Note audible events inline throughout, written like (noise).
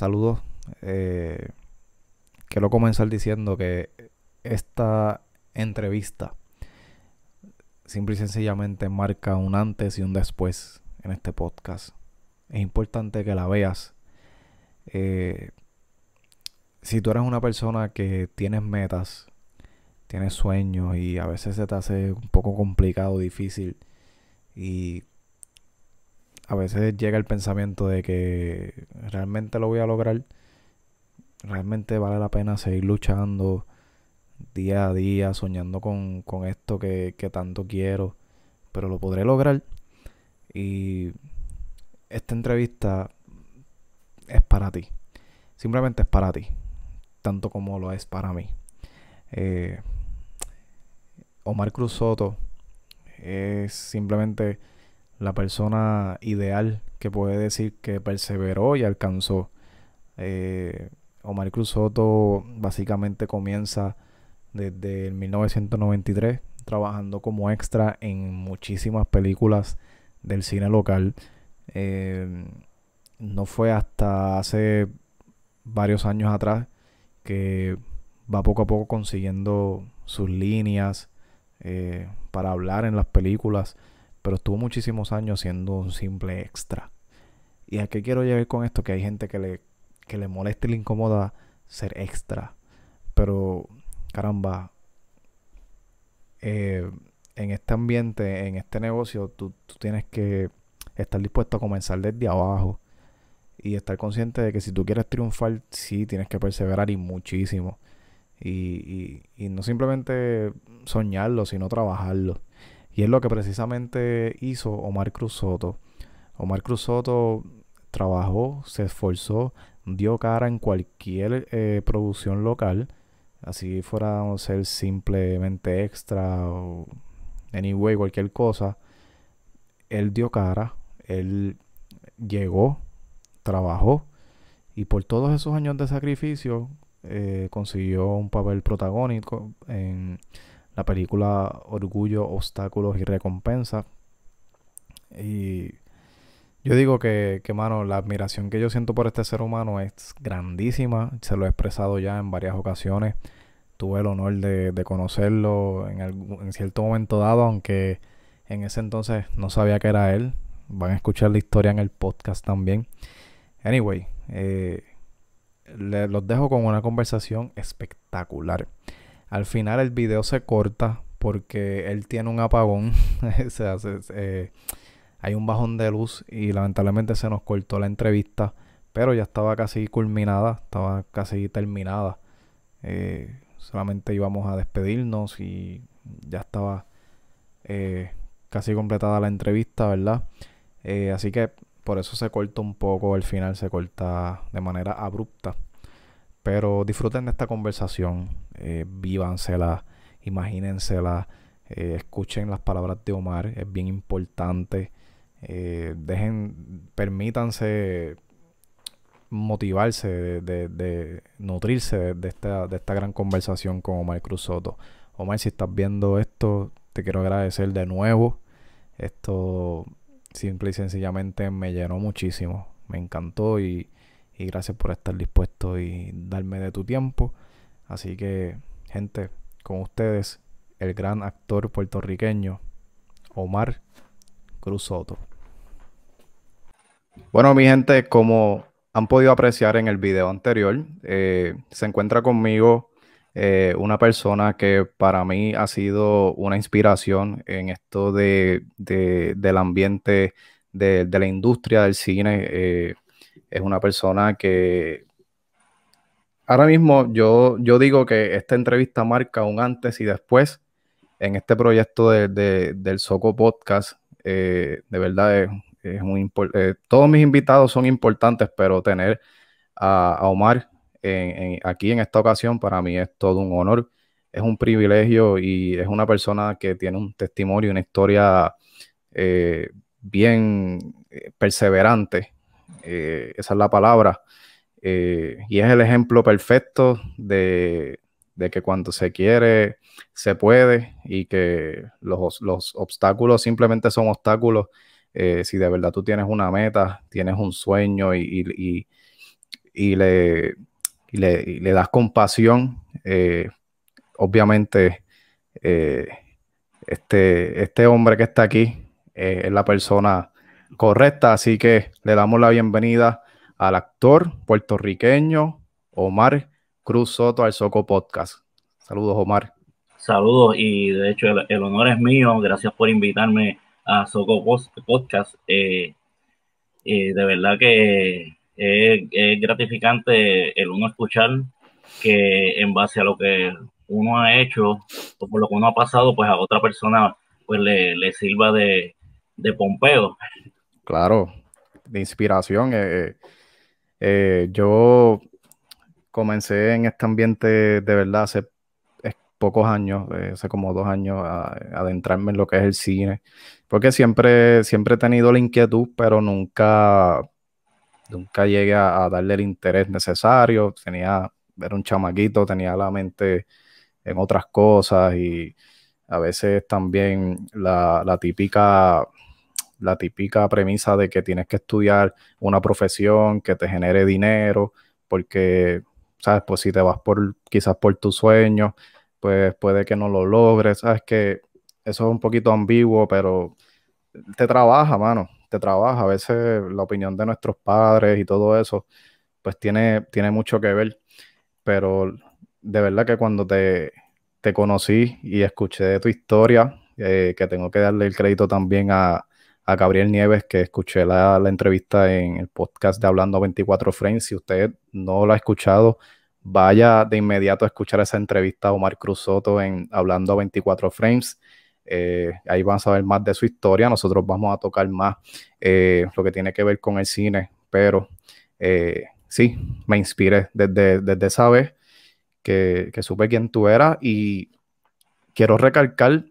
saludos. Eh, quiero comenzar diciendo que esta entrevista simple y sencillamente marca un antes y un después en este podcast. Es importante que la veas. Eh, si tú eres una persona que tienes metas, tienes sueños y a veces se te hace un poco complicado, difícil y a veces llega el pensamiento de que realmente lo voy a lograr, realmente vale la pena seguir luchando día a día, soñando con, esto que, que tanto quiero, pero lo podré lograr. Y esta entrevista es para ti. Simplemente es para ti. Tanto como lo es para mí. Eh, Omar Cruz Soto es simplemente la persona ideal que puede decir que perseveró y alcanzó. Eh, Omar Cruz Soto básicamente comienza desde el 1993 trabajando como extra en muchísimas películas del cine local. Eh, no fue hasta hace varios años atrás que va poco a poco consiguiendo sus líneas eh, para hablar en las películas pero estuvo muchísimos años siendo un simple extra. ¿Y a qué quiero llegar con esto? Que hay gente que le, le molesta y le incomoda ser extra. Pero, caramba, eh, en este ambiente, en este negocio, tú, tú tienes que estar dispuesto a comenzar desde abajo y estar consciente de que si tú quieres triunfar, sí, tienes que perseverar y muchísimo. Y, y, y no simplemente soñarlo, sino trabajarlo. Y es lo que precisamente hizo Omar Cruz Soto. Omar Cruz Soto trabajó, se esforzó, dio cara en cualquier eh, producción local, así fuera a ser simplemente extra o anyway, cualquier cosa. Él dio cara, él llegó, trabajó y por todos esos años de sacrificio eh, consiguió un papel protagónico en la película Orgullo, Obstáculos y Recompensa. Y yo digo que, que, mano, la admiración que yo siento por este ser humano es grandísima. Se lo he expresado ya en varias ocasiones. Tuve el honor de, conocerlo en, en cierto momento dado, aunque en ese entonces no sabía que era él. Van a escuchar la historia en el podcast también. Anyway, eh, los dejo con una conversación espectacular. Al final el video se corta porque él tiene un apagón. (laughs) se eh, hay un bajón de luz y lamentablemente se nos cortó la entrevista. Pero ya estaba casi culminada, estaba casi terminada. Eh, solamente íbamos a despedirnos y ya estaba eh, casi completada la entrevista, ¿verdad? así que por eso se corta un poco, al final se corta de manera abrupta. Pero disfruten de esta conversación, eh, vívansela, imagínensela, eh, escuchen las palabras de Omar, es bien importante. Eh, dejen, permítanse motivarse, de, nutrirse de esta, de, esta, gran conversación con Omar Cruz Omar, si estás viendo esto, te quiero agradecer de nuevo. Esto simple y sencillamente me llenó muchísimo, me encantó y y gracias por estar dispuesto y darme de tu tiempo. Así que, gente, con ustedes, el gran actor puertorriqueño, Omar Cruzoto Bueno, mi gente, como han podido apreciar en el video anterior, eh, se encuentra conmigo eh, una persona que para mí ha sido una inspiración en esto de, del ambiente de, la industria del cine. Eh, es una persona que ahora mismo yo, yo digo que esta entrevista marca un antes y después en este proyecto del Soco Podcast. Eh, de verdad, es, eh, todos mis invitados son importantes, pero tener a, Omar aquí en esta ocasión para mí es todo un honor, es un privilegio y es una persona que tiene un testimonio, una historia eh, bien perseverante eh, esa es la palabra, eh, y es el ejemplo perfecto de, que cuando se quiere, se puede, y que los, obstáculos simplemente son obstáculos. Eh, si de verdad tú tienes una meta, tienes un sueño y, le, le, das compasión, obviamente este, este hombre que está aquí es la persona correcta, así que le damos la bienvenida al actor puertorriqueño Omar Cruz Soto al Soco Podcast. Saludos, Omar. Saludos, y de hecho el, honor es mío. Gracias por invitarme a Soco Podcast. Eh, eh, de verdad que es, gratificante el uno escuchar que en base a lo que uno ha hecho o por lo que uno ha pasado, pues a otra persona pues le, sirva de pompeo. Claro, de inspiración. Eh, eh, eh, yo comencé en este ambiente de verdad hace pocos años, hace como dos años, a, adentrarme en lo que es el cine, porque siempre, siempre he tenido la inquietud, pero nunca, nunca llegué a, darle el interés necesario. Tenía, era un chamaquito, tenía la mente en otras cosas y a veces también la típica la típica premisa de que tienes que estudiar una profesión que te genere dinero, porque, ¿sabes? Pues si te vas por, quizás por tus sueños, pues puede que no lo logres, ¿sabes? Que eso es un poquito ambiguo, pero te trabaja, mano, te trabaja. A veces la opinión de nuestros padres y todo eso, pues tiene, tiene mucho que ver, pero de verdad que cuando te, conocí y escuché tu historia, eh, que tengo que darle el crédito también a, Gabriel Nieves, que escuché la, entrevista en el podcast de Hablando 24 Frames. Si usted no lo ha escuchado, vaya de inmediato a escuchar esa entrevista a Omar Cruz en Hablando 24 Frames. Eh, ahí van a saber más de su historia. Nosotros vamos a tocar más eh, lo que tiene que ver con el cine, pero eh, sí, me inspiré desde, desde esa vez que, que supe quién tú eras y quiero recalcar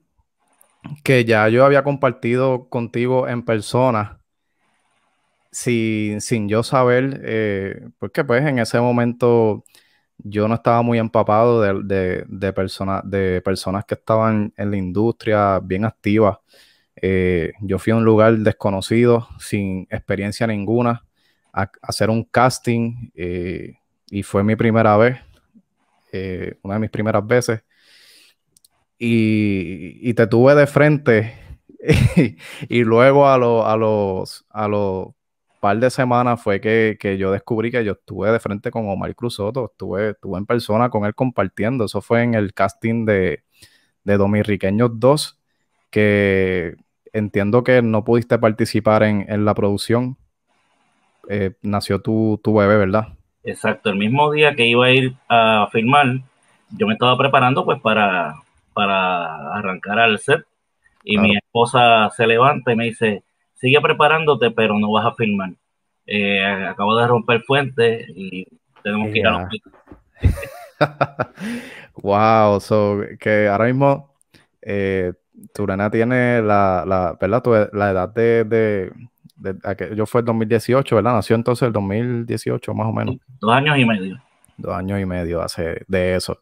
que ya yo había compartido contigo en persona sin, yo saber, eh, porque pues en ese momento yo no estaba muy empapado de, de, de personas que estaban en la industria bien activas. Eh, yo fui a un lugar desconocido, sin experiencia ninguna, a, hacer un casting eh, y fue mi primera vez, una de mis primeras veces y, te tuve de frente (laughs) y, luego a, a los a los par de semanas fue que, yo descubrí que yo estuve de frente con Omar Cruzoto, estuve, estuve en persona con él compartiendo, eso fue en el casting de, de 2, que entiendo que no pudiste participar en, la producción, eh, nació tu, tu bebé, ¿verdad? Exacto, el mismo día que iba a ir a filmar, yo me estaba preparando pues para para arrancar al set y mi esposa se levanta y me dice, sigue preparándote, pero no vas a filmar. Eh, acabo de romper fuente y tenemos que ir a los (laughs) Wow, so que ahora mismo eh, Turana tiene la, ¿verdad? la edad de, de, yo fue el 2018, ¿verdad? Nació entonces el 2018 más o menos. Dos años y medio. Dos años y medio hace de eso.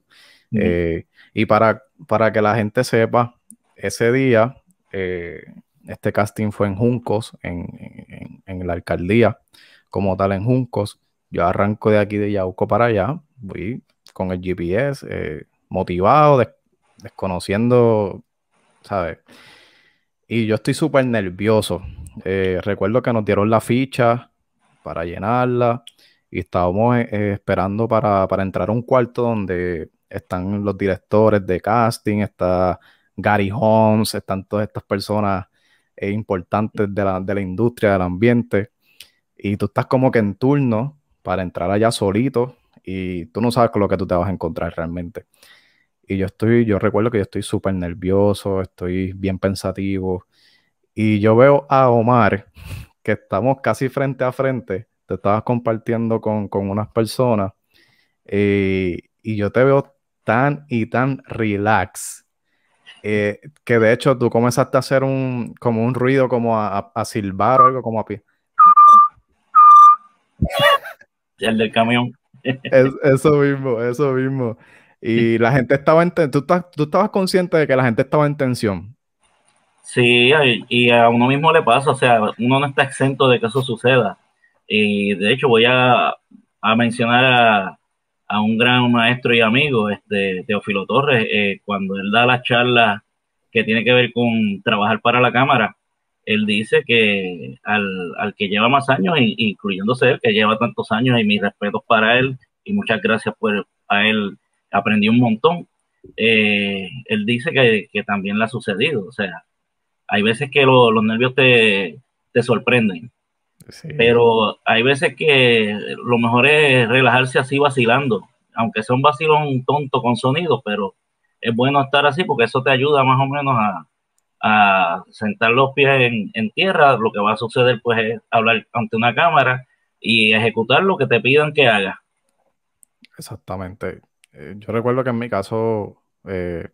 Y para, para que la gente sepa, ese día, eh, este casting fue en Juncos, en, la alcaldía, como tal en Juncos. Yo arranco de aquí de Yauco para allá, voy con el GPS, eh, motivado, desconociendo, ¿sabes? Y yo estoy súper nervioso. Eh, recuerdo que nos dieron la ficha para llenarla y estábamos esperando para, para entrar a un cuarto donde están los directores de casting, está Gary Holmes, están todas estas personas eh, importantes de la, industria, del ambiente, y tú estás como que en turno para entrar allá solito y tú no sabes con lo que tú te vas a encontrar realmente. Y yo estoy, yo recuerdo que yo estoy súper nervioso, estoy bien pensativo. Y yo veo a Omar, que estamos casi frente a frente, te estabas compartiendo con, unas personas, eh, y yo te veo tan y tan relax. Eh, que de hecho tú comenzaste a hacer un, como un ruido, como a, silbar o algo como a pie. El del camión. (laughs) eso mismo, eso mismo. Y la gente estaba en tú, estabas consciente de que la gente estaba en tensión. Sí, y a uno mismo le pasa, o sea, uno no está exento de que eso suceda. Y de hecho voy a mencionar a, a un gran maestro y amigo, este Teofilo Torres, eh, cuando él da las charla que tiene que ver con trabajar para la cámara, él dice que al, que lleva más años, incluyéndose él, que lleva tantos años, y mis respetos para él, y muchas gracias por a él, aprendí un montón. Eh, él dice que, también le ha sucedido, o sea, hay veces que los nervios te sorprenden pero hay veces que lo mejor es relajarse así vacilando, aunque sea un vacilón tonto con sonido, pero es bueno estar así porque eso te ayuda más o menos a, sentar los pies en, tierra. Lo que va a suceder pues es hablar ante una cámara y ejecutar lo que te pidan que hagas. Exactamente. Eh, yo recuerdo que en mi caso, eh,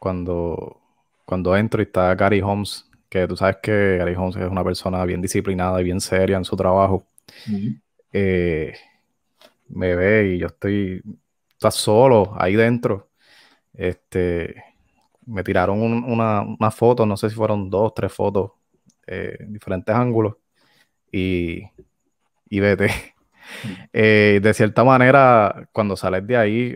cuando, cuando entro y está Gary Holmes tú sabes que Gary es una persona bien disciplinada y bien seria en su trabajo, eh, me ve y yo estoy, está solo ahí dentro. Este, me tiraron una, foto, no sé si fueron dos, tres fotos, eh, en diferentes ángulos, y, vete. (laughs) Eh, de cierta manera, cuando sales de ahí,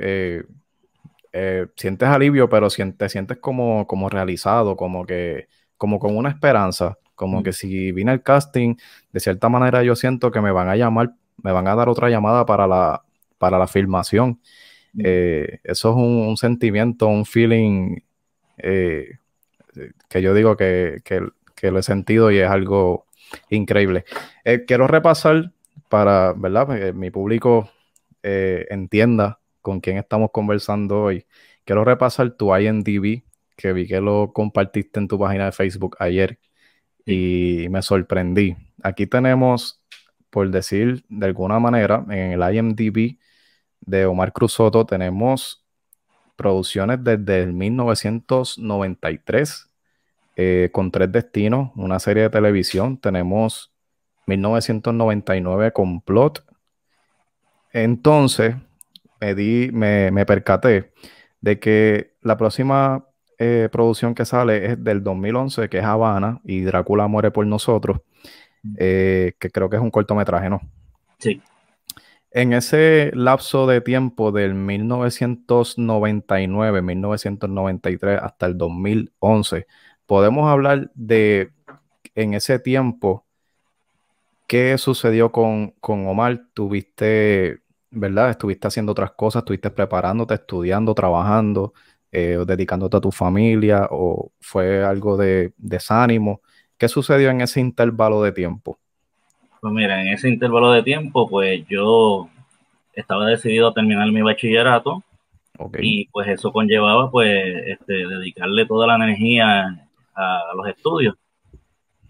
sientes alivio, pero te sientes como, como realizado, como que como con una esperanza, como que si vine al casting, de cierta manera yo siento que me van a llamar, me van a dar otra llamada para la, para la filmación. Eh, eso es un, sentimiento, un feeling eh, que yo digo que, lo he sentido y es algo increíble. Eh, quiero repasar para, ¿verdad? Que mi público entienda con quién estamos conversando hoy. Quiero repasar tu IMDb, que vi que lo compartiste en tu página de Facebook ayer y me sorprendí. Aquí tenemos, por decir de alguna manera, en el IMDb de Omar Cruz Soto tenemos producciones desde el 1993 eh, con tres destinos, una serie de televisión, tenemos 1999 Plot. Entonces, me, di, me percaté de que la próxima eh, producción que sale es del 2011, que es Habana y Drácula muere por nosotros, eh, que creo que es un cortometraje, ¿no? Sí. En ese lapso de tiempo del 1999, 1993 hasta el 2011, podemos hablar de en ese tiempo qué sucedió con, con Omar. Tuviste, ¿verdad? Estuviste haciendo otras cosas, estuviste preparándote, estudiando, trabajando. Eh, dedicándote a tu familia, o fue algo de desánimo. ¿Qué sucedió en ese intervalo de tiempo? Pues mira, en ese intervalo de tiempo, pues yo estaba decidido a terminar mi bachillerato y pues eso conllevaba pues este, dedicarle toda la energía a, los estudios.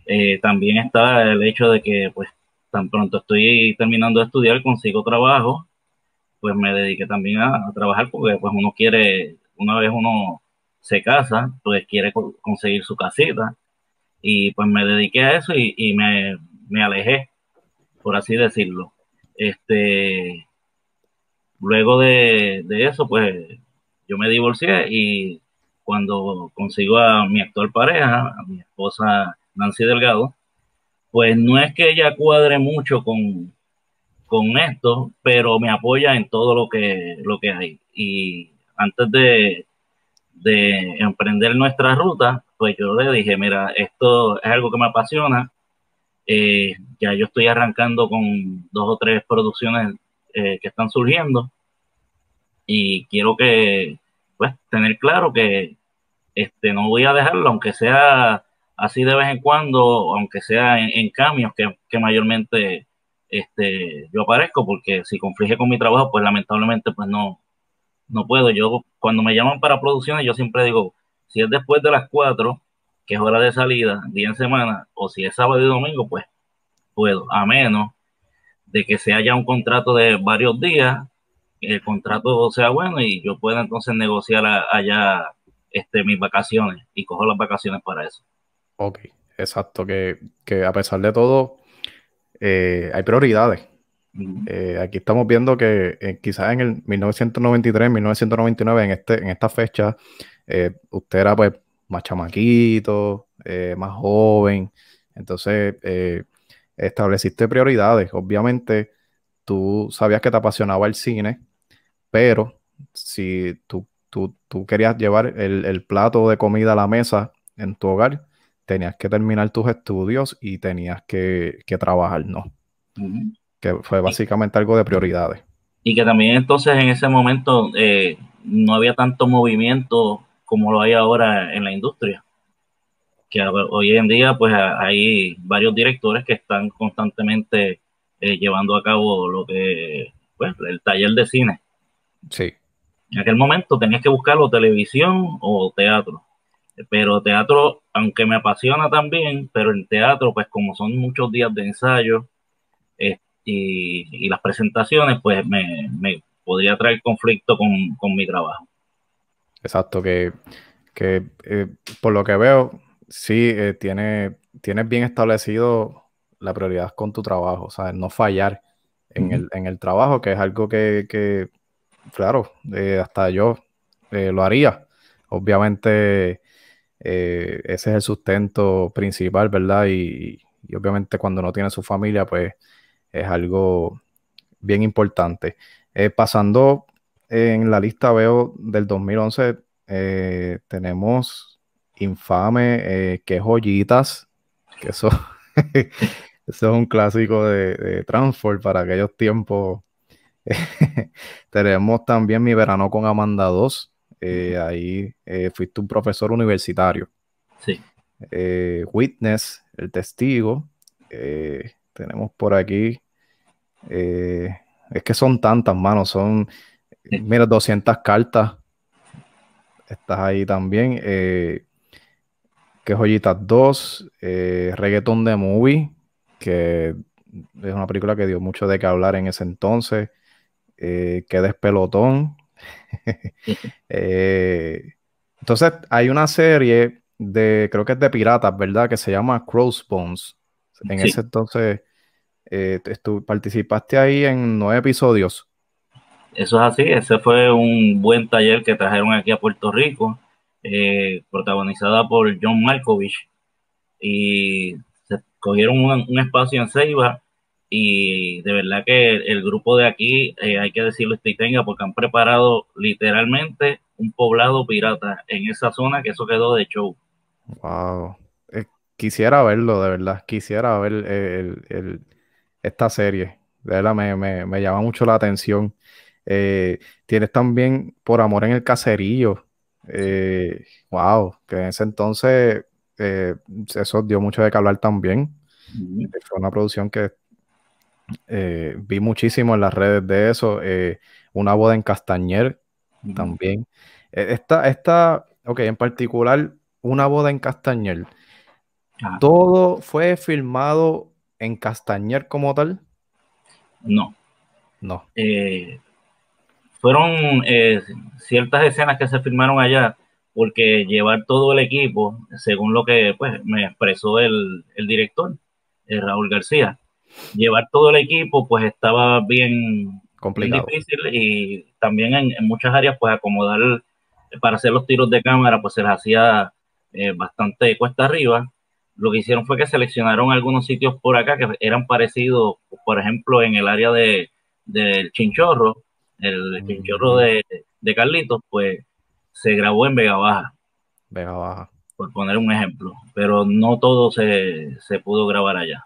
Eh, también está el hecho de que pues tan pronto estoy terminando de estudiar, consigo trabajo, pues me dediqué también a, a trabajar porque pues uno quiere una vez uno se casa, pues quiere conseguir su casita. Y pues me dediqué a eso y, me, alejé, por así decirlo. Este, luego de, eso, pues yo me divorcié y cuando consigo a mi actual pareja, a mi esposa Nancy Delgado, pues no es que ella cuadre mucho con, con esto, pero me apoya en todo lo que, lo que hay. Y antes de, emprender nuestra ruta, pues yo le dije, mira, esto es algo que me apasiona, eh, ya yo estoy arrancando con dos o tres producciones eh, que están surgiendo y quiero que, pues, tener claro que este, no voy a dejarlo, aunque sea así de vez en cuando, aunque sea en, cambios que, mayormente este, yo aparezco, porque si conflige con mi trabajo, pues lamentablemente pues no, no puedo. Yo cuando me llaman para producciones, yo siempre digo, si es después de las 4, que es hora de salida, día en semana, o si es sábado y domingo, pues puedo, a menos de que se haya un contrato de varios días, el contrato sea bueno y yo pueda entonces negociar allá este, mis vacaciones y cojo las vacaciones para eso. Ok, exacto, que, a pesar de todo, eh, hay prioridades eh, aquí estamos viendo que eh, quizás en el 1993, 1999, en, este, en esta fecha, eh, usted era pues más chamaquito, más joven, entonces estableciste prioridades. Obviamente tú sabías que te apasionaba el cine, pero si tú, querías llevar el, plato de comida a la mesa en tu hogar, tenías que terminar tus estudios y tenías que, que trabajar, no que fue básicamente algo de prioridades. Y que también entonces en ese momento eh, no había tanto movimiento como lo hay ahora en la industria. Que hoy en día pues hay varios directores que están constantemente eh, llevando a cabo lo que pues, el taller de cine. Sí. En aquel momento tenías que buscarlo televisión o teatro. Pero teatro, aunque me apasiona también, pero el teatro, pues como son muchos días de ensayo, y, las presentaciones, pues me, podría traer conflicto con, mi trabajo. Exacto, que, eh, por lo que veo, sí, eh, tiene, tienes bien establecido la prioridad con tu trabajo, o sea, no fallar en, el, trabajo, que es algo que, claro, eh, hasta yo lo haría. Obviamente, ese es el sustento principal, ¿verdad? Y, y obviamente cuando no tiene su familia, pues es algo bien importante. Eh, pasando en la lista, veo del 2011, eh, tenemos Infame, eh, que joyitas, que eso, (laughs) eso es un clásico de, de Transform para aquellos tiempos. (laughs) tenemos también Mi Verano con Amanda 2. ahí fuiste un profesor universitario. Sí. Witness, El Testigo. Eh, tenemos por aquí. Eh, es que son tantas, manos Son, mira, 200 cartas. Estás ahí también. Eh, que joyitas 2. Eh, Reggaeton de Movie, que es una película que dio mucho de qué hablar en ese entonces. Eh, que despelotón. (laughs) (laughs) entonces, hay una serie de, creo que es de piratas, ¿verdad? Que se llama Crossbones. En ese entonces eh, participaste ahí en nueve episodios. Eso es así, ese fue un buen taller que trajeron aquí a Puerto Rico, eh, protagonizada por John Malkovich. Y se cogieron un, espacio en Ceiba y de verdad que el, grupo de aquí, eh, hay que decirlo, que tenga, porque han preparado literalmente un poblado pirata en esa zona que eso quedó de show. Wow. quisiera verlo, de verdad. Quisiera ver el esta serie. De me, llama mucho la atención. Eh, tienes también Por Amor en el Caserío. wow, eh, que en ese entonces eh, eso dio mucho de que hablar también. Fue una producción que vi muchísimo en las redes de eso. una boda en Castañer también. Esta, esta, ok, en particular, una boda en Castañer. Ah. Todo fue filmado en Castañer como tal? No. No. Eh, fueron eh, ciertas escenas que se filmaron allá, porque llevar todo el equipo, según lo que pues, me expresó el, director, eh, Raúl García, llevar todo el equipo pues estaba bien, Complicado. difícil y también en, muchas áreas pues acomodar para hacer los tiros de cámara pues se les hacía bastante cuesta arriba lo que hicieron fue que seleccionaron algunos sitios por acá que eran parecidos, por ejemplo, en el área de, del Chinchorro, el Chinchorro de, Carlitos, pues se grabó en Vega Baja. Vega Baja. Por poner un ejemplo, pero no todo se, pudo grabar allá.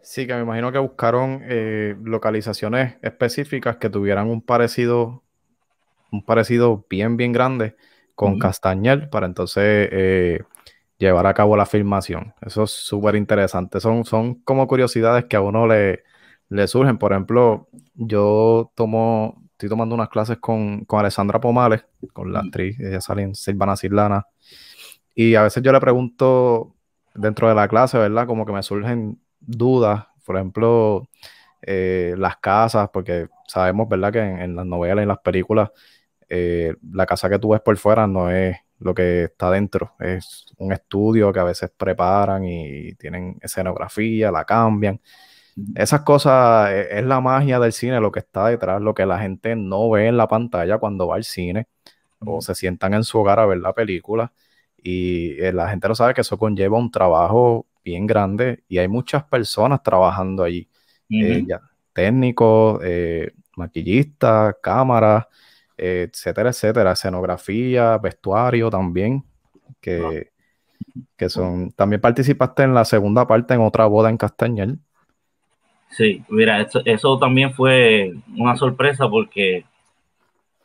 Sí, que me imagino que buscaron eh, localizaciones específicas que tuvieran un parecido, un parecido bien, bien grande con castañel, para entonces eh, llevar a cabo la filmación. Eso es súper interesante. Son, son como curiosidades que a uno le, le surgen. Por ejemplo, yo tomo, estoy tomando unas clases con, con Alessandra Pomales, con la actriz, ella sale en Silvana Silana. Y a veces yo le pregunto dentro de la clase, ¿verdad? Como que me surgen dudas, por ejemplo, eh, las casas, porque sabemos, ¿verdad? Que en, las novelas, en las películas, eh, la casa que tú ves por fuera no es lo que está dentro. Es un estudio que a veces preparan y tienen escenografía, la cambian. Esas cosas e, es la magia del cine, lo que está detrás, lo que la gente no ve en la pantalla cuando va al cine o se sientan en su hogar a ver la película. Y eh, la gente no sabe que eso conlleva un trabajo bien grande y hay muchas personas trabajando allí. Eh, técnicos, eh, maquillistas, cámaras, eh, etcétera, etcétera, escenografía, vestuario también, que, son, también participaste en la segunda parte en otra boda en Castañel. Sí, mira, eso, también fue una sorpresa porque,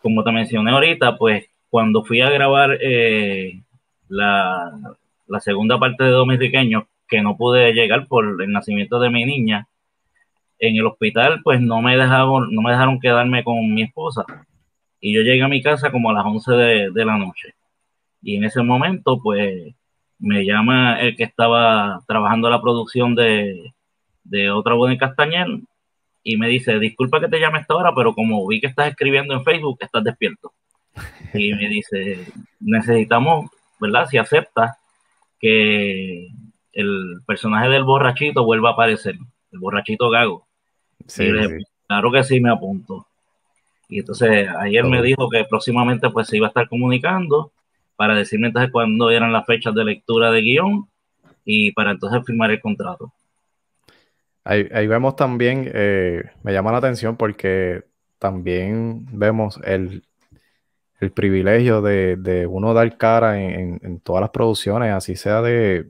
como te mencioné ahorita, pues cuando fui a grabar eh, la, segunda parte de Dominiqueño, que no pude llegar por el nacimiento de mi niña, en el hospital, pues no me dejaron, no me dejaron quedarme con mi esposa y yo llegué a mi casa como a las 11 de, la noche. Y en ese momento, pues, me llama el que estaba trabajando la producción de, de otra buena en Castañel y me dice, disculpa que te llame a esta hora, pero como vi que estás escribiendo en Facebook, estás despierto. Y me dice, necesitamos, ¿verdad? Si aceptas que el personaje del borrachito vuelva a aparecer, el borrachito gago. y le, Claro que sí, me apunto. Y entonces ayer me dijo que próximamente pues se iba a estar comunicando para decirme entonces cuándo eran las fechas de lectura de guión y para entonces firmar el contrato. Ahí, vemos también, eh, me llama la atención porque también vemos el, privilegio de, uno dar cara en, en, todas las producciones, así sea de,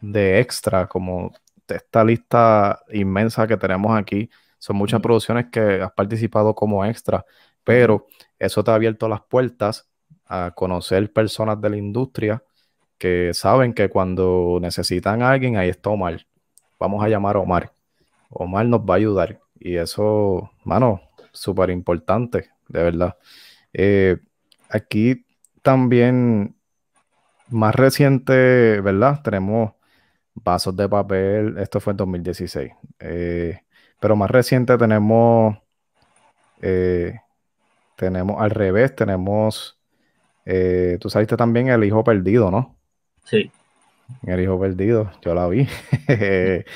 de extra, como esta lista inmensa que tenemos aquí son muchas producciones que has participado como extra, pero eso te ha abierto las puertas a conocer personas de la industria que saben que cuando necesitan a alguien, ahí está Omar. Vamos a llamar a Omar. Omar nos va a ayudar. Y eso, mano, súper importante, de verdad. Eh, aquí también, más reciente, ¿verdad? Tenemos vasos de papel, esto fue en 2016. Eh, pero más reciente tenemos, eh, tenemos al revés, tenemos, eh, tú sabiste también El Hijo Perdido, ¿no? Sí. El Hijo Perdido, yo la vi. (laughs)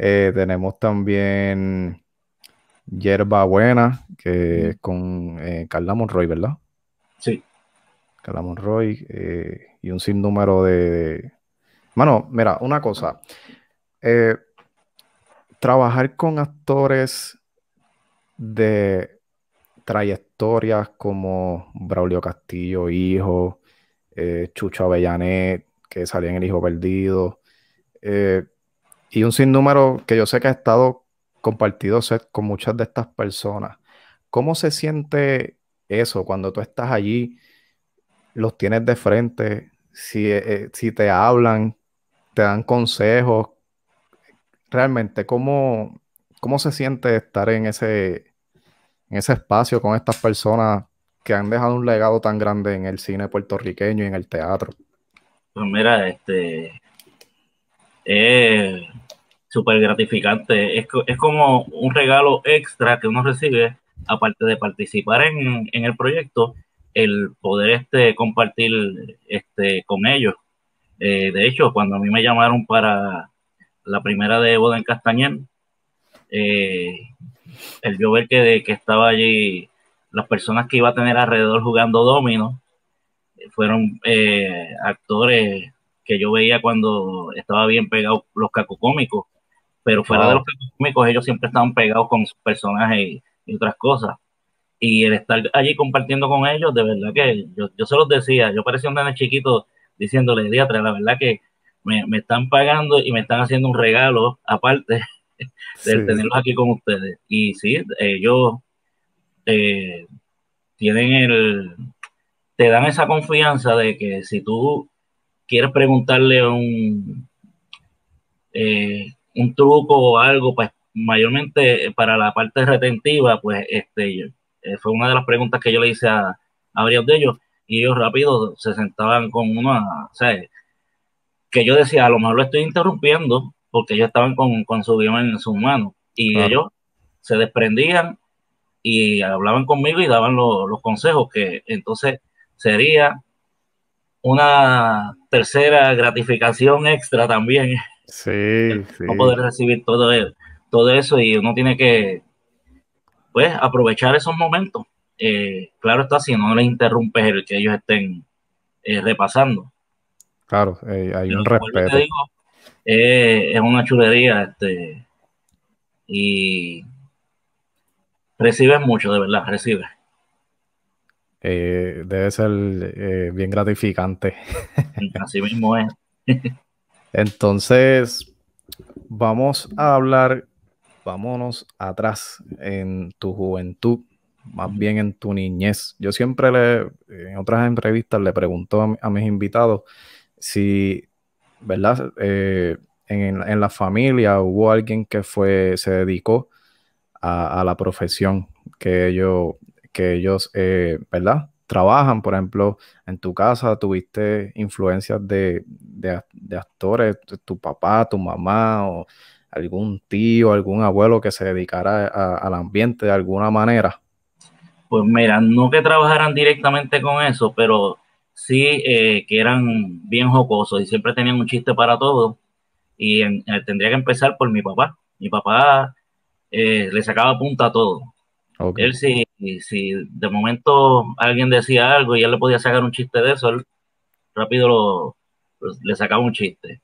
Eh, tenemos también Yerba Buena, que es con Carla Monroy, ¿verdad? Sí. Carla Monroy y un sinnúmero de... bueno, mira, una cosa. Eh, trabajar con actores de trayectorias como Braulio Castillo, hijo, eh, Chucho Avellanet, que salía en El Hijo Perdido, eh, y un sinnúmero que yo sé que ha estado compartido con muchas de estas personas. ¿Cómo se siente eso cuando tú estás allí, los tienes de frente, si eh, te hablan, te dan consejos, realmente, ¿cómo, cómo se siente estar en ese, en ese espacio con estas personas que han dejado un legado tan grande en el cine puertorriqueño y en el teatro? Pues mira, este es súper gratificante. Es, como un regalo extra que uno recibe, aparte de participar en, el proyecto, el poder este compartir este con ellos. Eh, de hecho, cuando a mí me llamaron para la primera de boda en Castañer. Eh, el yo ver que, que estaba allí, las personas que iba a tener alrededor jugando domino, eh, fueron eh, actores que yo veía cuando estaba bien pegado los cacocómicos, pero fuera de los cacocómicos ellos siempre estaban pegados con sus personajes y, otras cosas. Y el estar allí compartiendo con ellos, de verdad que yo, se los decía, yo parecía un nene chiquito diciéndole, diatra, la verdad que me, están pagando y me están haciendo un regalo aparte (laughs) de tenerlos aquí con ustedes. Y sí, ellos eh, tienen el, te dan esa confianza de que si tú quieres preguntarle un, eh, un truco o algo, pues mayormente para la parte retentiva, pues este eh, fue una de las preguntas que yo le hice a, a varios de ellos y ellos rápido se sentaban con uno, o que yo decía, a lo mejor lo estoy interrumpiendo porque ellos estaban con, con su guión en su manos y ellos se desprendían y hablaban conmigo y daban los consejos que entonces sería una tercera gratificación extra también. Sí, (laughs) sí. poder recibir todo, e, todo eso y uno tiene que pues aprovechar esos momentos. Eh, claro está, así no le interrumpes el que ellos estén eh, repasando. Claro, eh, hay un respeto. Eh, es una chulería, este, y recibe mucho, de verdad, recibe. Eh, debe ser bien gratificante. (laughs) Así mismo es. Entonces, vamos a hablar, vámonos atrás en tu juventud, más bien en tu niñez. Yo siempre le, en otras entrevistas le pregunto a mis invitados si, ¿verdad? Eh, en, la familia hubo alguien que fue, se dedicó a, la profesión que ellos, que ellos eh, ¿verdad? Trabajan, por ejemplo, en tu casa tuviste influencias de, de, actores, tu papá, tu mamá, o algún tío, algún abuelo que se dedicara al ambiente de alguna manera. Pues mira, no que trabajaran directamente con eso, pero sí eh, que eran bien jocosos y siempre tenían un chiste para todo. Y eh, tendría que empezar por mi papá. Mi papá eh, le sacaba punta a todo. Él si, si de momento alguien decía algo y él le podía sacar un chiste de eso, rápido lo, pues, le sacaba un chiste.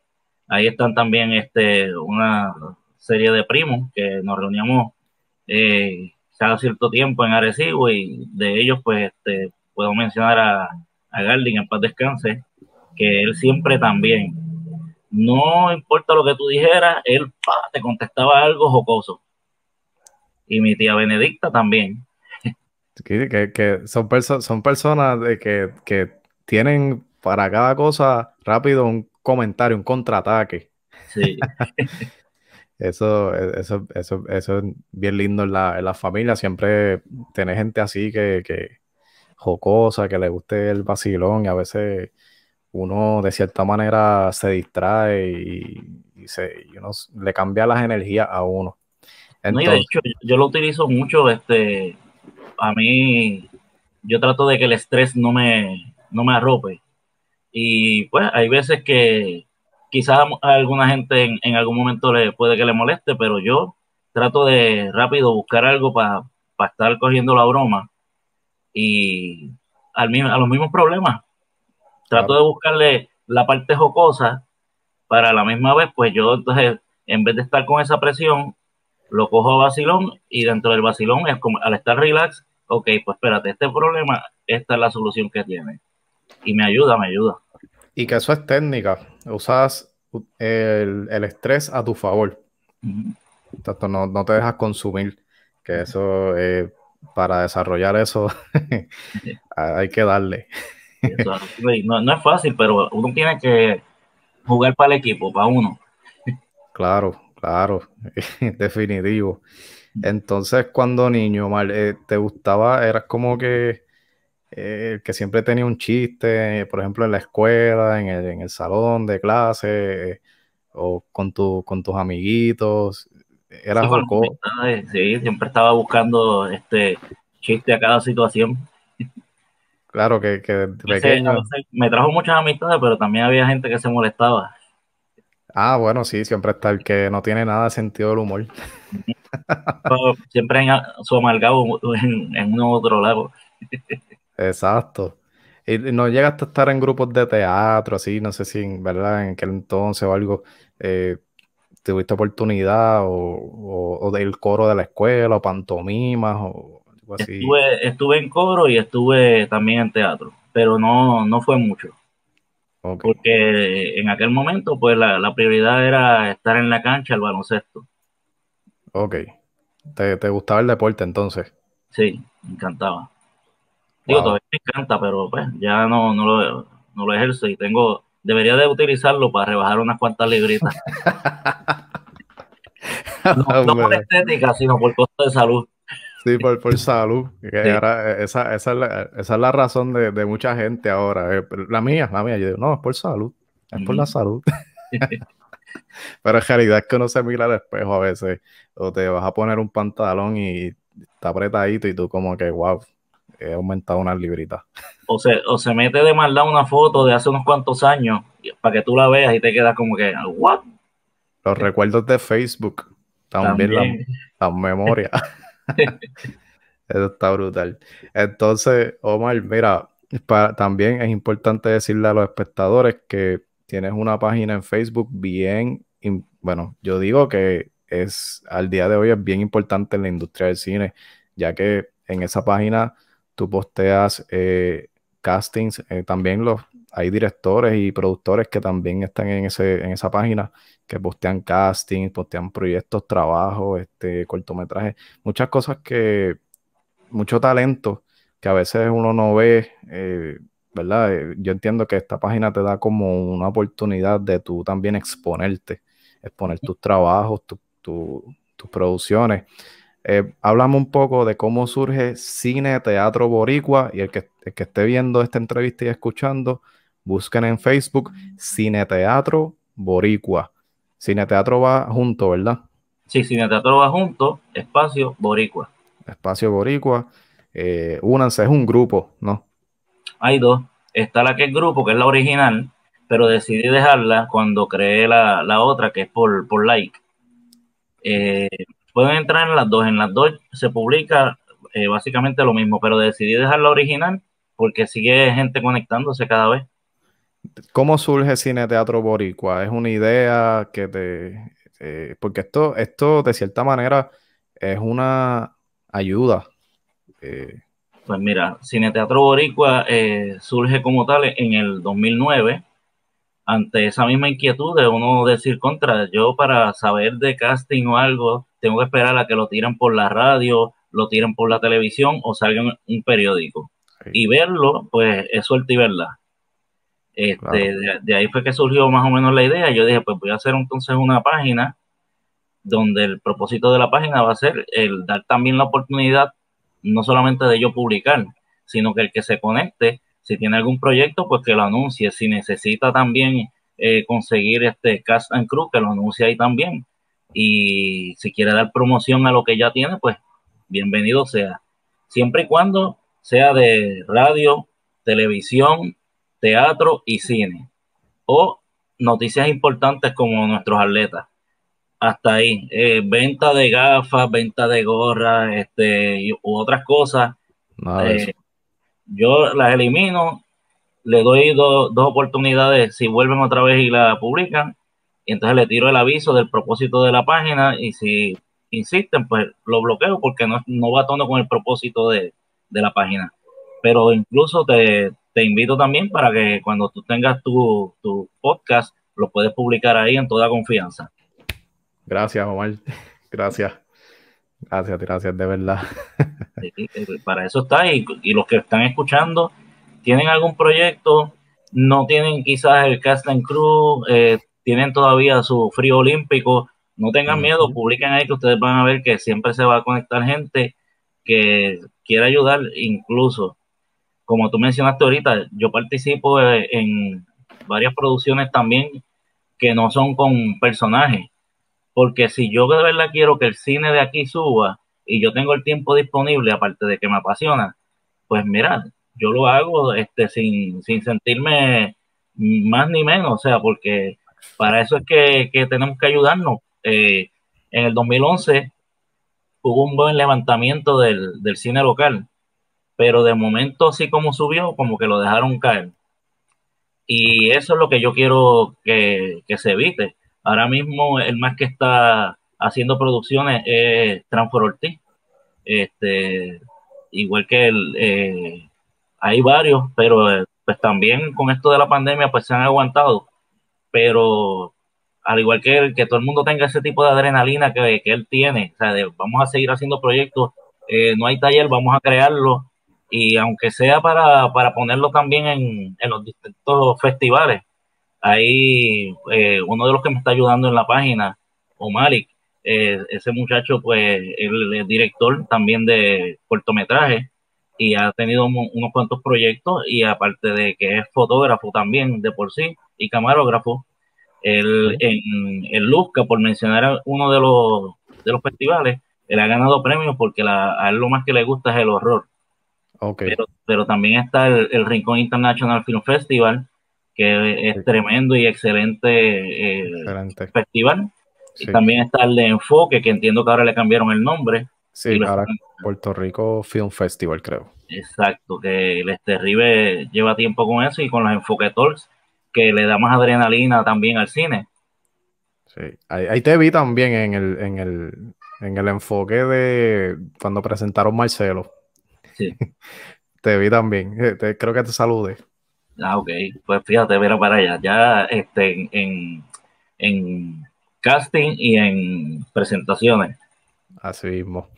Ahí están también este, una serie de primos que nos reuníamos cada cierto tiempo en Arecibo y de ellos pues este, puedo mencionar a a Garlin, en paz descanse, que él siempre también, no importa lo que tú dijeras, él te contestaba algo jocoso. Y mi tía Benedicta también. Que, son, personas de que, tienen para cada cosa rápido un comentario, un contraataque. Sí. (laughs) Eso, eso, eso, eso es bien lindo en la, familia. Siempre tener gente así que, cosas, que le guste el vacilón y a veces uno de cierta manera se distrae y, se, le cambia las energías a uno. yo lo utilizo mucho, este, a mí, yo trato de que el estrés no me, me arrope. Y pues hay veces que quizás a alguna gente en, algún momento le puede que le moleste, pero yo trato de rápido buscar algo para estar cogiendo la broma y al a los mismos problemas. Trato de buscarle la parte jocosa para la misma vez, pues yo entonces, en vez de estar con esa presión, lo cojo a vacilón y dentro del vacilón es como, al estar relax, ok, pues espérate, este problema, esta es la solución que tiene. Y me ayuda, me ayuda. Y que eso es técnica, usas el, estrés a tu favor. no, te dejas consumir, que eso... Eh, para desarrollar eso (laughs) hay que darle. no, es fácil, pero uno tiene que jugar para el equipo, para uno. claro, claro, (laughs) definitivo. Entonces, cuando niño, eh, ¿te gustaba? Eras como que eh, que siempre tenía un chiste, por ejemplo, en la escuela, en el, salón de clase, o con, tu, con tus amiguitos era sí, ah, eh, Sí, siempre estaba buscando este chiste a cada situación. Claro, que, que me trajo muchas amistades, pero también había gente que se molestaba. Ah, bueno, sí, siempre está el que no tiene nada de sentido del humor. siempre en su amargado en, en uno otro lado. Exacto. Y no llega hasta estar en grupos de teatro, así, no sé si, ¿verdad? En aquel entonces o algo, eh, tuviste oportunidad o, del coro de la escuela o pantomimas o algo así. Estuve, en coro y estuve también en teatro, pero no, fue mucho. Porque en aquel momento, pues la, prioridad era estar en la cancha, al baloncesto. Ok. ¿Te, gustaba el deporte entonces? Sí, me encantaba. Digo, todavía me encanta, pero pues ya no, no, lo, no lo ejerzo y tengo debería de utilizarlo para rebajar unas cuantas libritas. (laughs) no, por estética, sino por costo de salud. Sí, por, salud. Eh, esa, es la, razón de, mucha gente ahora. Eh, la mía, la mía. Yo digo, no, es por salud. Es por la salud. (laughs) (laughs) Pero en realidad es que uno se mira al espejo a veces. O te vas a poner un pantalón y está apretadito y tú como que, wow, he aumentado una librita. O se, o se mete de maldad una foto de hace unos cuantos años para que tú la veas y te quedas como que, ¿what? Los recuerdos de Facebook, también, la memoria (laughs) Eso está brutal. Entonces, Omar, mira, también es importante decirle a los espectadores que tienes una página en Facebook bien, bueno, yo digo que es al día de hoy es bien importante en la industria del cine, ya que en esa página tú posteas eh, castings, eh, también los, hay directores y productores que también están en, ese, en esa página, que postean castings, postean proyectos, trabajos, este, cortometrajes, muchas cosas que, mucho talento que a veces uno no ve, eh, ¿verdad? Yo entiendo que esta página te da como una oportunidad de tú también exponerte, exponer tus trabajos, tus producciones hablamos eh, un poco de cómo surge cine, teatro boricua y el que, que esté viendo esta entrevista y escuchando, busquen en Facebook Cine Teatro Boricua. Cine Teatro va junto, ¿verdad? Sí, Cine Teatro va junto, espacio boricua. Espacio boricua. Eh, únanse, es un grupo, ¿no? Hay dos. Está la que es grupo, que es la original, pero decidí dejarla cuando creé la, otra, que es por, por like. Eh, pueden entrar en las dos. En las dos se publica eh, básicamente lo mismo, pero decidí dejar la original porque sigue gente conectándose cada vez. ¿Cómo surge Cine Teatro Boricua? ¿Es una idea que te... Eh, porque esto, esto, de cierta manera, es una ayuda. Eh? Pues mira, Cine Teatro Boricua surge como tal en el 2009 ante esa misma inquietud de uno decir contra, yo para saber de casting o algo, tengo que esperar a que lo tiren por la radio, lo tiren por la televisión o salga un periódico. Y verlo, pues es suerte y verdad. Este, de, ahí fue que surgió más o menos la idea. Yo dije, pues voy a hacer entonces una página donde el propósito de la página va a ser el dar también la oportunidad, no solamente de yo publicar, sino que el que se conecte, si tiene algún proyecto, pues que lo anuncie. Si necesita también eh, conseguir este Cast and Crew, que lo anuncie ahí también y si quiere dar promoción a lo que ya tiene, pues bienvenido sea. Siempre y cuando sea de radio, televisión, teatro y cine. O noticias importantes como nuestros atletas. Hasta ahí. Eh, venta de gafas, venta de gorras, este, u otras cosas. Eh, yo las elimino, le doy dos oportunidades si vuelven otra vez y la publican y entonces le tiro el aviso del propósito de la página y si insisten, pues lo bloqueo porque no, va a tono con el propósito de, la página. Pero incluso te, invito también para que cuando tú tengas tu, podcast, lo puedes publicar ahí en toda confianza. Gracias, Omar. (laughs) Gracias. Gracias, gracias, de verdad. (laughs) Eh, pues, para eso está. Y, los que están escuchando, tienen algún proyecto, no tienen quizás el cast and crew, eh, tienen todavía su frío olímpico, no tengan miedo, publiquen ahí que ustedes van a ver que siempre se va a conectar gente que quiere ayudar, incluso, como tú mencionaste ahorita, yo participo eh, en varias producciones también que no son con personajes, porque si yo de verdad quiero que el cine de aquí suba y yo tengo el tiempo disponible, aparte de que me apasiona, pues mira, yo lo hago este, sin, sin sentirme más ni menos, o sea, porque para eso es que, tenemos que ayudarnos. Eh, en el 2011 hubo un buen levantamiento del, cine local, pero de momento así como subió, como que lo dejaron caer. Y eso es lo que yo quiero que, se evite. Ahora mismo el más que está haciendo producciones es Transfer Ortiz. Este, igual que eh, hay varios, pero eh, pues también con esto de la pandemia pues se han aguantado pero al igual que él, que todo el mundo tenga ese tipo de adrenalina que, él tiene, o sea, vamos a seguir haciendo proyectos, eh, no hay taller, vamos a crearlo, y aunque sea para, ponerlo también en, los distintos festivales, ahí eh, uno de los que me está ayudando en la página, Omarik, eh, ese muchacho, pues, él es director también de cortometrajes, y ha tenido unos cuantos proyectos y aparte de que es fotógrafo también de por sí, y camarógrafo, el en, Luzca, por mencionar uno de los, de los festivales, él ha ganado premios porque la, a él lo más que le gusta es el horror. Pero, también está el, Rincón International Film Festival, que es tremendo y excelente, eh, festival. Y también está el de Enfoque, que entiendo que ahora le cambiaron el nombre. Sí, ahora Puerto Rico Film Festival, creo. Exacto, que el Esterribe lleva tiempo con eso y con los Enfoque Talks, que le da más adrenalina también al cine. Sí, ahí, te vi también en el, enfoque de cuando presentaron Marcelo. Sí. (laughs) Eh, te vi también, creo que te salude. Ah, ok, pues fíjate, mira para allá, ya este, en, casting y en presentaciones. Así mismo.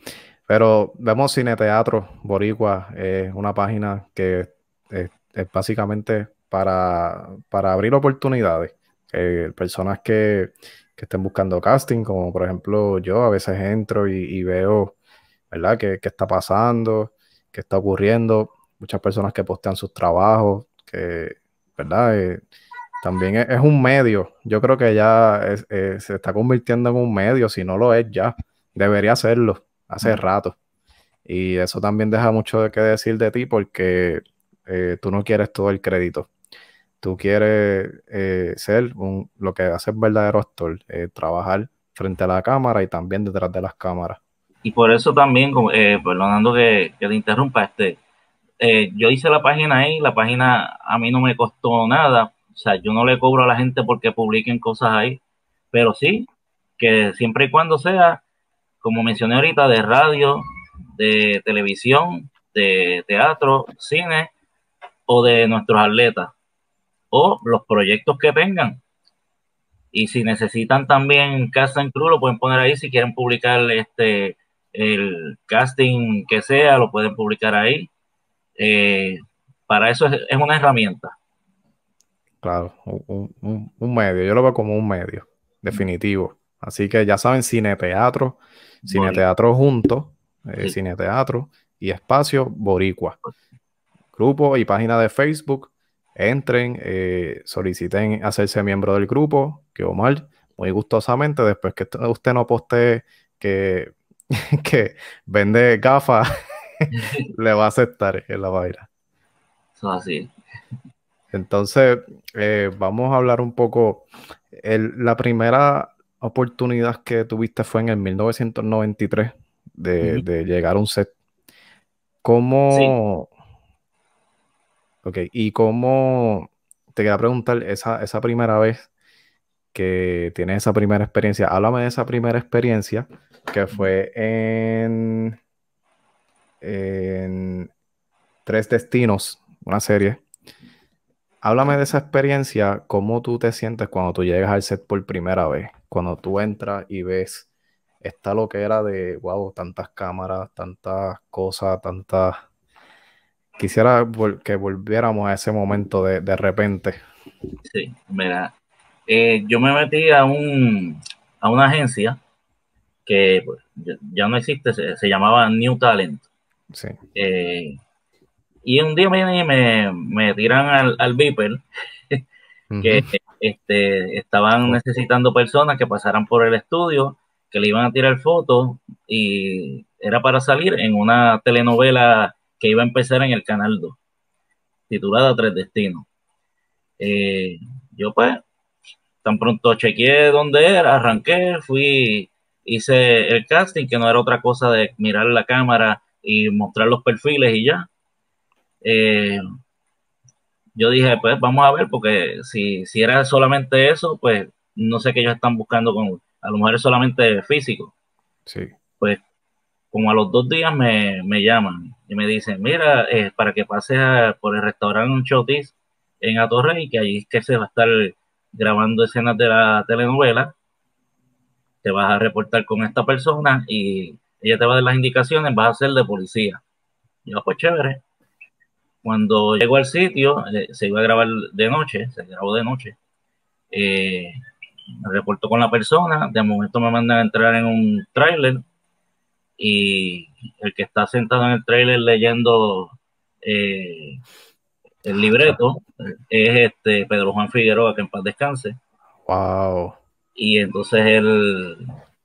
Pero vemos Cine Teatro Boricua, es eh, una página que es, básicamente para, para abrir oportunidades. Eh, personas que, estén buscando casting, como por ejemplo yo a veces entro y, veo, ¿verdad?, qué, está pasando, qué está ocurriendo. Muchas personas que postean sus trabajos, que, ¿verdad? Eh, también es, un medio. Yo creo que ya eh, se está convirtiendo en un medio, si no lo es ya, debería serlo hace rato. Y eso también deja mucho de qué decir de ti porque tú no quieres todo el crédito tú quieres eh, ser un, lo que hace verdadero actor, eh, trabajar frente a la cámara y también detrás de las cámaras. Y por eso también, eh, perdonando que, te interrumpa, este, eh, yo hice la página ahí, la página a mí no me costó nada, o sea, yo no le cobro a la gente porque publiquen cosas ahí, pero sí, que siempre y cuando sea, como mencioné ahorita, de radio, de televisión, de teatro, cine o de nuestros atletas o los proyectos que tengan. Y si necesitan también casting cruz lo pueden poner ahí. Si quieren publicar este el casting que sea, lo pueden publicar ahí. Eh, para eso es, una herramienta. Claro, un, medio. Yo lo veo como un medio, definitivo. Así que ya saben, cine cine teatro juntos, cine teatro eh, teatro y espacio boricua. Pues Grupo y página de Facebook, entren, eh, soliciten hacerse miembro del grupo, que Omar, muy gustosamente, después que usted no postee que, (laughs) que vende gafas, (laughs) le va a aceptar en la vaina. así. Entonces, eh, vamos a hablar un poco. la primera oportunidad que tuviste fue en el 1993 de, llegar a un set. ¿Cómo, Ok, y cómo te queda preguntar, esa, primera vez que tienes esa primera experiencia, háblame de esa primera experiencia que fue en, Tres Destinos, una serie. Háblame de esa experiencia, cómo tú te sientes cuando tú llegas al set por primera vez, cuando tú entras y ves esta era de, wow, tantas cámaras, tantas cosas, tantas quisiera que volviéramos a ese momento de, repente. Sí, mira, eh, yo me metí a, un, a una agencia que pues, ya no existe, se, llamaba New Talent. Sí. Eh, y un día me, me, tiran al, al Viper (laughs) que este, estaban necesitando personas que pasaran por el estudio, que le iban a tirar fotos y era para salir en una telenovela que iba a empezar en el Canal 2, titulada Tres Destinos. Eh, yo pues, tan pronto chequeé dónde era, arranqué, fui, hice el casting, que no era otra cosa de mirar la cámara y mostrar los perfiles y ya. Eh, yo dije, pues vamos a ver, porque si, era solamente eso, pues no sé qué ellos están buscando con, a lo mejor es solamente físico. Sí. Pues como a los dos días me, llaman y me dicen, mira, eh, para que pases por el restaurante Chotis en Atorrey, y que ahí es que se va a estar grabando escenas de la telenovela, te vas a reportar con esta persona y ella te va a dar las indicaciones, vas a ser de policía. Y yo, ah, pues chévere. Cuando llego al sitio, eh, se iba a grabar de noche, se grabó de noche. Eh, me reporto con la persona, de momento me mandan a entrar en un tráiler y el que está sentado en el trailer leyendo eh, el libreto es este Pedro Juan Figueroa, que en paz descanse. Wow. Y entonces él,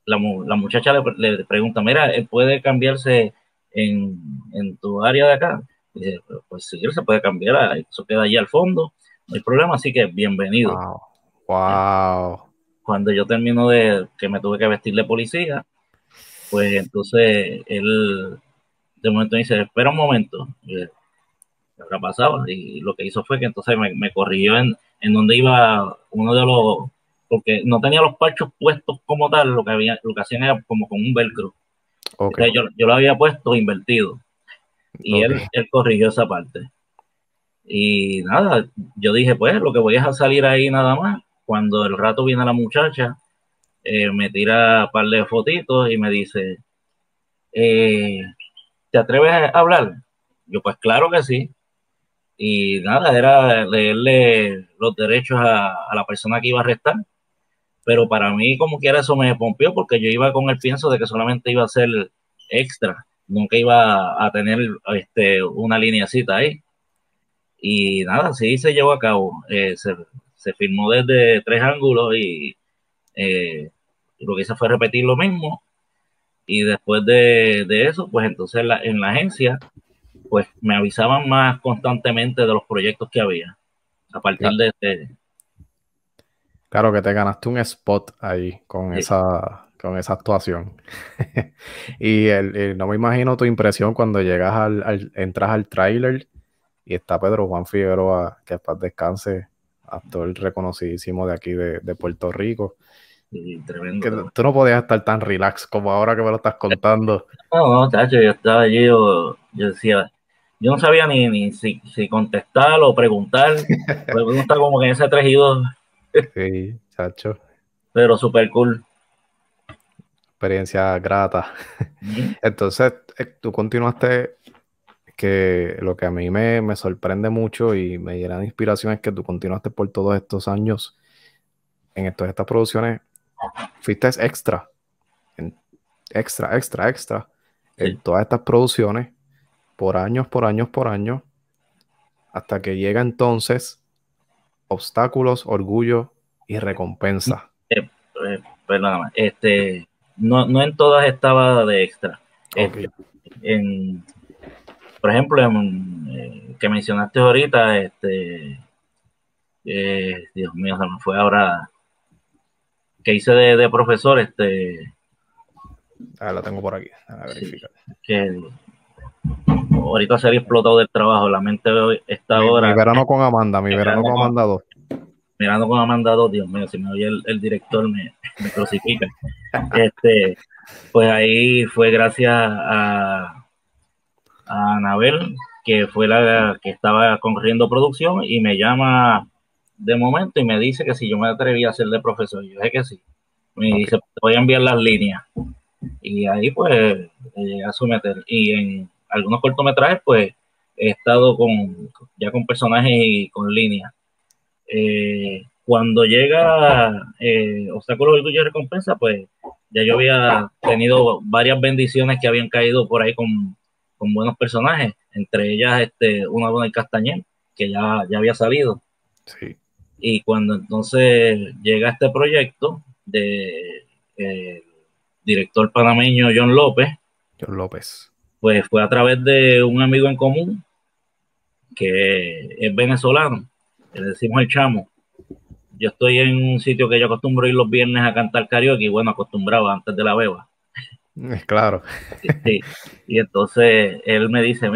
la, muchacha le, pregunta, mira, puede cambiarse en, tu área de acá? pues sí, él se puede cambiar, ah, eso queda allí al fondo, no hay problema, así que bienvenido. wow. Cuando yo termino de que me tuve que vestir de policía, pues entonces él de momento dice, espera un momento, eh, habrá pasado? Y lo que hizo fue que entonces me, corrigió en, donde iba uno de los, porque no tenía los parchos puestos como tal, lo que, había, lo que hacían era como con un velcro. Okay. yo, lo había puesto invertido. Y él, él corrigió esa parte. Y nada, yo dije, pues lo que voy es a salir ahí nada más. Cuando el rato viene la muchacha, eh, me tira un par de fotitos y me dice, eh, ¿te atreves a hablar? Yo pues claro que sí. Y nada, era leerle los derechos a, la persona que iba a arrestar. Pero para mí, como quiera, eso me pompió porque yo iba con el pienso de que solamente iba a ser extra, nunca iba a tener este, una lineacita ahí. Y nada, sí se llevó a cabo. Eh, se, se filmó desde tres ángulos y lo eh, que hice fue repetir lo mismo. Y después de, eso, pues entonces la, en la agencia, pues me avisaban más constantemente de los proyectos que había. A partir de, Claro que te ganaste un spot ahí con esa con esa actuación. (laughs) y no me imagino tu impresión cuando llegas al, entras al tráiler y está Pedro Juan Figueroa, que paz descanse, actor reconocidísimo de aquí de, de Puerto Rico tú no podías estar tan relax como ahora que me lo estás contando. No, no, tacho, yo estaba allí, yo, decía, yo no sabía ni, si, contestar o preguntar. Me (laughs) gusta como que en ese 3 Sí, chacho. Pero super cool. Experiencia grata. Entonces, eh, tú continuaste que lo que a mí me, me sorprende mucho y me llena de inspiración es que tú continuaste por todos estos años en todas estas producciones fuiste extra, extra, extra, extra, en todas estas producciones, por años, por años, por años, hasta que llega entonces obstáculos, orgullo y recompensa. Eh, eh, este, no, no, en todas estaba de extra. Este, por ejemplo, en, eh, que mencionaste ahorita, este, Dios mío, se me fue ahora que hice de, profesor, este. Ah, la tengo por aquí, a verificar. que ahorita se había explotado del trabajo, la mente está ahora. Mi verano con Amanda, mi verano con Amanda 2. Mirando con Amanda 2, Dios mío, si me oye el, director me, me crucifica. (laughs) este, pues ahí fue gracias a, a Anabel, que fue la que estaba corriendo producción y me llama de momento y me dice que si yo me atreví a ser de profesor. Yo dije que sí. Me dice, dice, voy a enviar las líneas. Y ahí pues llegué a someter. Y en algunos cortometrajes pues he estado con ya con personajes y con líneas. Eh, cuando llega eh, del Orgullo y Recompensa, pues ya yo había tenido varias bendiciones que habían caído por ahí con, buenos personajes, entre ellas este, una buena el Castañer, que ya, ya había salido. Sí. Y cuando entonces llega este proyecto de eh, director panameño John López, John López, pues fue a través de un amigo en común que es venezolano, le decimos el chamo. Yo estoy en un sitio que yo acostumbro ir los viernes a cantar karaoke, y bueno, acostumbraba antes de la beba. (laughs) Claro. Y entonces él me dice,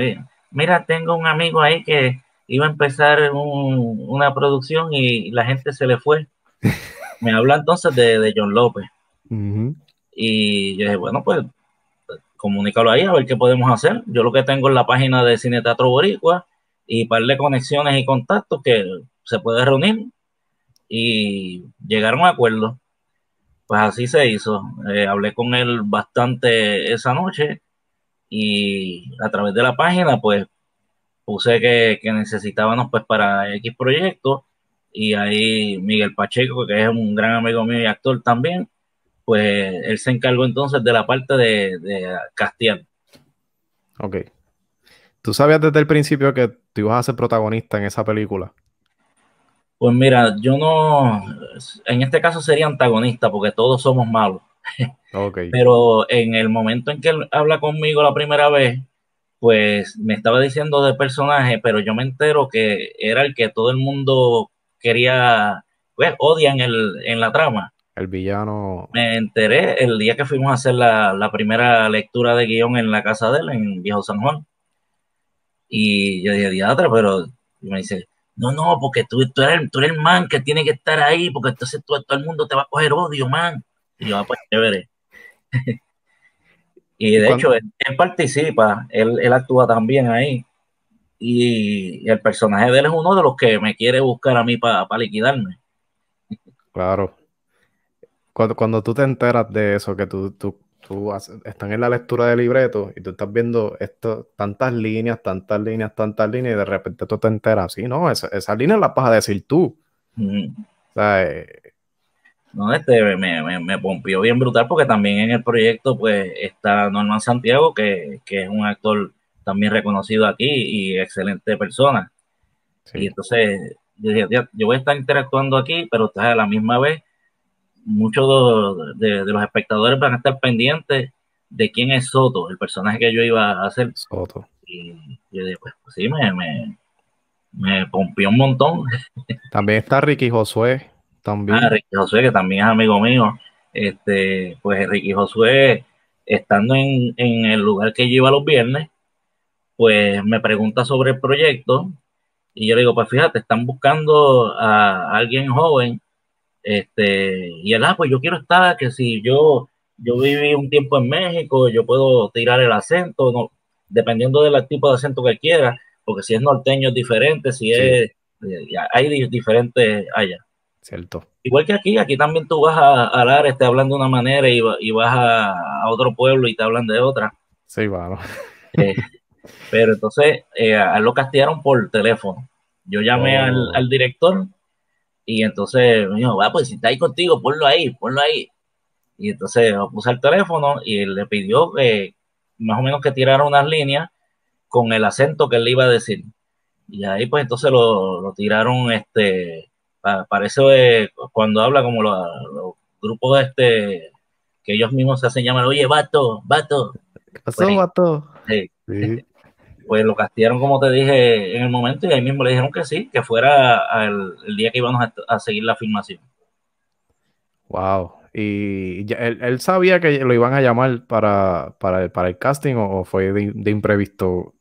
mira, tengo un amigo ahí que iba a empezar una producción y la gente se le fue. (laughs) Me habla entonces de, John López. Y yo dije, bueno, pues comunícalo ahí a ver qué podemos hacer. Yo lo que tengo es la página de Cine Teatro Boricua y par de conexiones y contactos que se puede reunir y llegar a un acuerdo. Pues así se hizo. Eh, hablé con él bastante esa noche y a través de la página, pues puse que, necesitábamos pues para X proyecto y ahí Miguel Pacheco, que es un gran amigo mío y actor también, pues él se encargó entonces de la parte de, de Castiel. Ok. ¿Tú sabías desde el principio que tú ibas a ser protagonista en esa película? Pues mira, yo no, en este caso sería antagonista porque todos somos malos. (laughs) Okay. Pero en el momento en que él habla conmigo la primera vez, pues me estaba diciendo de personaje, pero yo me entero que era el que todo el mundo quería, pues, odian el, en la trama. El villano. Me enteré el día que fuimos a hacer la, primera lectura de guión en la casa de él, en Viejo San Juan. Y yo dije, diatra, pero me dice, no, no, porque tú, eres, el man que tiene que estar ahí, porque entonces tú, todo el mundo te va a coger odio, man. Y yo, ah, pues chévere. Y de hecho, él, participa, él, él actúa también ahí. Y el personaje de él es uno de los que me quiere buscar a mí para liquidarme. Claro. Cuando, cuando tú te enteras de eso, que tú, tú, en la lectura de libreto y tú estás viendo esto, tantas líneas, tantas líneas, tantas líneas, y de repente tú te enteras, sí, no, esas esa línea la vas a decir tú. Mm. O sea, eh, no, este me, me, pompió bien brutal porque también en el proyecto pues está Norman Santiago, que, es un actor también reconocido aquí y excelente persona. Y entonces yo yo voy a estar interactuando aquí, pero a la misma vez muchos de, los espectadores van a estar pendientes de quién es Soto, el personaje que yo iba a hacer. Soto. Y yo dije, pues, pues sí, me, me, me pompió un montón. También está Ricky Josué, también. Ah, Ricky Josué, que también es amigo mío. Este, pues Ricky Josué, estando en, el lugar que lleva los viernes, pues me pregunta sobre el proyecto y yo le digo, pues fíjate, están buscando a alguien joven, este, y él, ah, pues yo quiero estar, que si yo, yo viví un tiempo en México, yo puedo tirar el acento, no, dependiendo del tipo de acento que quiera, porque si es norteño es diferente, si es, eh, hay diferentes allá. Cierto. Igual que aquí, aquí también tú vas a, hablar, hablando de una manera y, vas a, otro pueblo y te hablan de otra. Sí, bueno. Eh, (laughs) pero entonces eh, lo castigaron por teléfono. Yo llamé oh. al, director y entonces me dijo, va, ah, pues si está ahí contigo, ponlo ahí, ponlo ahí. Y entonces puse el teléfono y le pidió eh, más o menos que tirara unas líneas con el acento que él iba a decir. Y ahí pues entonces lo tiraron este para eso, cuando habla como los, grupos este que ellos mismos se hacen llamar, oye, vato, vato. ¿Qué pasó, pues, vato? (laughs) Pues lo castigaron, como te dije, en el momento y ahí mismo le dijeron que sí, que fuera el, día que íbamos a, seguir la filmación. Wow. ¿Y él, sabía que lo iban a llamar para, para, el casting o, fue de imprevisto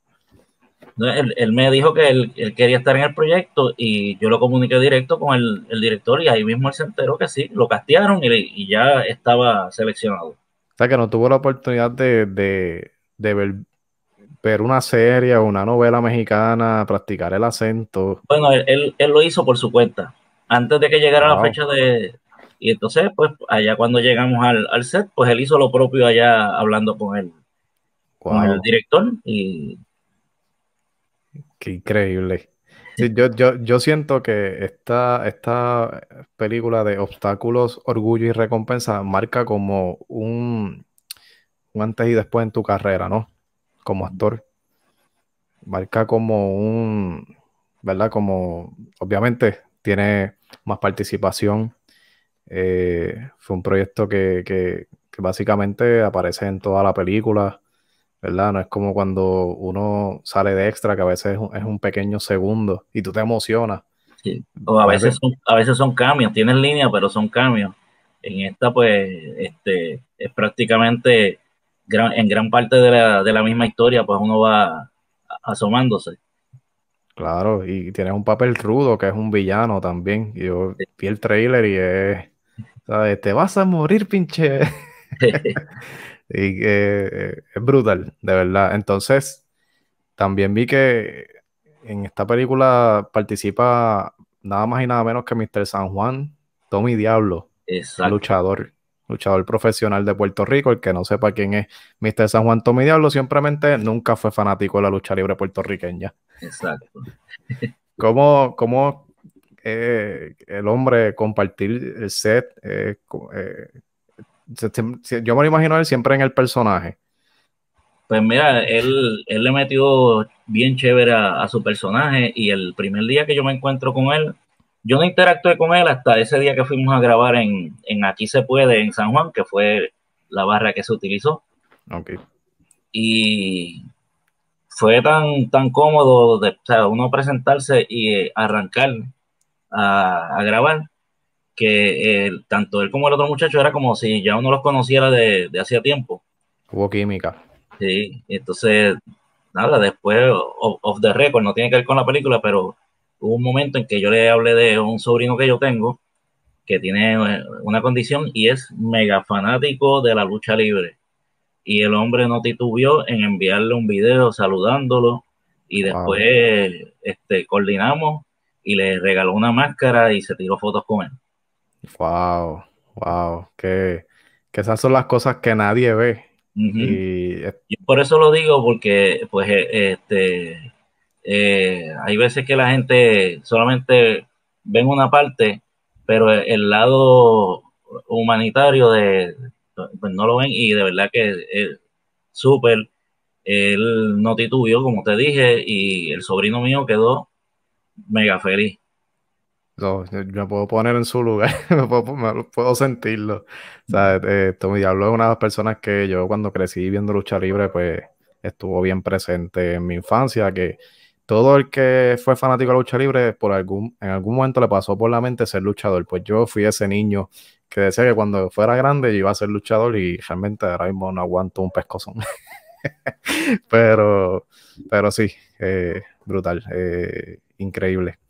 él, me dijo que él, quería estar en el proyecto y yo lo comuniqué directo con el, director y ahí mismo él se enteró que sí, lo castearon y, ya estaba seleccionado. O sea, que no tuvo la oportunidad de, ver, ver, una serie o una novela mexicana, practicar el acento. Bueno, él, lo hizo por su cuenta, antes de que llegara la fecha de, y entonces, pues allá cuando llegamos al, set, pues él hizo lo propio allá hablando con él, con el director. Y increíble. yo, siento que esta, esta película de obstáculos, orgullo y recompensa marca como un, un antes y después en tu carrera, ¿no? Como actor. Marca como un, ¿verdad? Como, obviamente, tiene más participación. Eh, fue un proyecto que básicamente aparece en toda la película. ¿verdad? No es como cuando uno sale de extra, que a veces es un, pequeño segundo y tú te emocionas. O a veces son, a veces son cambios, tienen línea, pero son cambios. En esta, pues, este, es prácticamente en gran parte de la, misma historia, pues uno va asomándose. Claro, y tienes un papel crudo que es un villano también. Yo vi el trailer y es, ¿sabes? Te vas a morir, pinche. (laughs) Y, eh, es brutal, de verdad. Entonces, también vi que en esta película participa nada más y nada menos que Mr. San Juan, Tommy Diablo, luchador, luchador profesional de Puerto Rico. El que no sepa quién es Mr. San Juan Tommy Diablo, simplemente nunca fue fanático de la lucha libre puertorriqueña. Exacto. (laughs) ¿Cómo, eh, el hombre compartir el set? es eh, yo me lo imagino él siempre en el personaje. Pues mira, él, le metió bien chévere a, su personaje y el primer día que yo me encuentro con él, yo no interactué con él hasta ese día que fuimos a grabar en, en Aquí se puede, en San Juan, que fue la barra que se utilizó. Y fue tan, tan cómodo uno presentarse y eh, arrancar a grabar que eh, tanto él como el otro muchacho era como si ya uno los conociera de, hacía tiempo. Hubo química. Sí, entonces, nada, después, of, the record, no tiene que ver con la película, pero hubo un momento en que yo le hablé de un sobrino que yo tengo que tiene eh, una condición y es mega fanático de la lucha libre. Y el hombre no titubió en enviarle un video saludándolo y después este, coordinamos y le regaló una máscara y se tiró fotos con él. Wow, wow, que, esas son las cosas que nadie ve. y, por eso lo digo, porque pues eh, este, eh, hay veces que la gente solamente ve una parte, pero e, el, lado humanitario de pues no lo ven y de verdad que es súper, él no titubió, como te dije, y el sobrino mío quedó mega feliz. No, me puedo poner en su lugar, (laughs) me puedo, sentirlo. O eh, Diablo es una de las personas que yo cuando crecí viendo lucha libre, pues estuvo bien presente en mi infancia, que todo el que fue fanático de lucha libre, por algún, en algún momento le pasó por la mente ser luchador. Pues yo fui ese niño que decía que cuando fuera grande yo iba a ser luchador y realmente ahora mismo no aguanto un pescozón. (laughs) pero, pero sí, eh, brutal, eh, increíble.